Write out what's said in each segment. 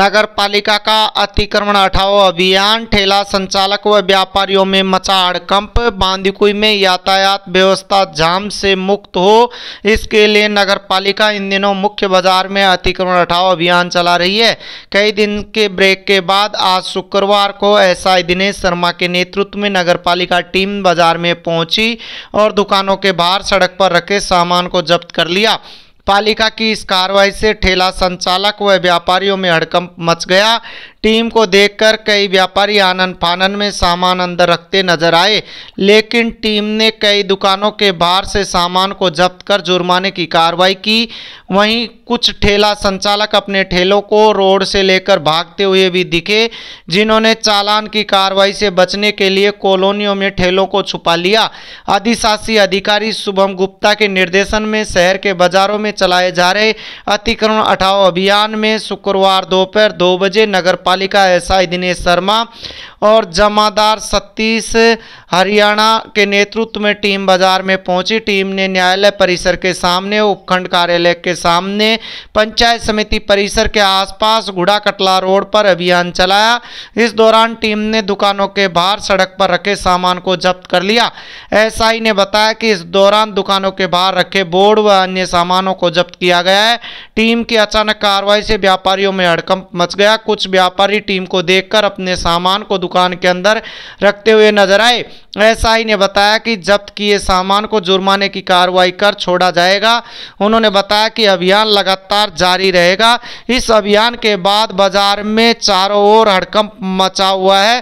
नगर पालिका का अतिक्रमण हटाओ अभियान ठेला संचालक व व्यापारियों में मचा हड़कंप बांदीकुई में यातायात व्यवस्था जाम से मुक्त हो इसके लिए नगर पालिका इन दिनों मुख्य बाजार में अतिक्रमण हटाओ अभियान चला रही है कई दिन के ब्रेक के बाद आज शुक्रवार को एसआई दिनेश शर्मा के नेतृत्व में नगर पालिका टीम बाजार में पहुंची और दुकानों के बाहर सड़क पर रखे सामान को जब्त कर लिया पालिका की इस कार्रवाई से ठेला संचालक व व्यापारियों में हड़कंप मच गया टीम को देखकर कई व्यापारी आनन फानन में सामान अंदर रखते नजर आए लेकिन टीम ने कई दुकानों के बाहर से सामान को जब्त कर जुर्माने की कार्रवाई की वहीं कुछ ठेला संचालक अपने ठेलों को रोड से लेकर भागते हुए भी दिखे जिन्होंने चालान की कार्रवाई से बचने के लिए कॉलोनियों में ठेलों को छुपा लिया अधिशासी अधिकारी शुभम गुप्ता के निर्देशन में शहर के बाजारों में चलाए जा रहे अतिक्रमण हटाओ अभियान में शुक्रवार दोपहर दो, दो बजे नगर पालिका एसआई दिनेश शर्मा और जमादार सतीश हरियाणा के नेतृत्व में टीम बाजार में पहुंची टीम ने न्यायालय परिसर के सामने उपखंड कार्यालय के सामने पंचायत समिति परिसर के आसपास घुड़ा कटला रोड पर अभियान चलाया इस दौरान टीम ने दुकानों के बाहर सड़क पर रखे सामान को जब्त कर लिया एसआई ने बताया कि इस दौरान दुकानों के बाहर रखे बोर्ड व अन्य सामानों को को जब्त किया गया है टीम की अचानक कार्रवाई से व्यापारियों में हड़कंप मच गया कुछ व्यापारी टीम को देखकर अपने सामान को दुकान के अंदर रखते हुए नजर आए एसआई ने बताया कि जब्त किए सामान को जुर्माने की कार्रवाई कर छोड़ा जाएगा उन्होंने बताया कि अभियान लगातार जारी रहेगा इस अभियान के बाद बाजार में चारों ओर हड़कंप मचा हुआ है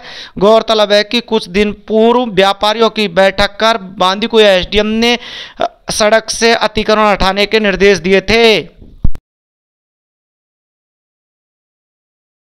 गौरतलब है कि कुछ दिन पूर्व व्यापारियों की बैठक कर बांदीकुया एसडीएम ने सड़क से अतिक्रमण हटाने के निर्देश दिए थे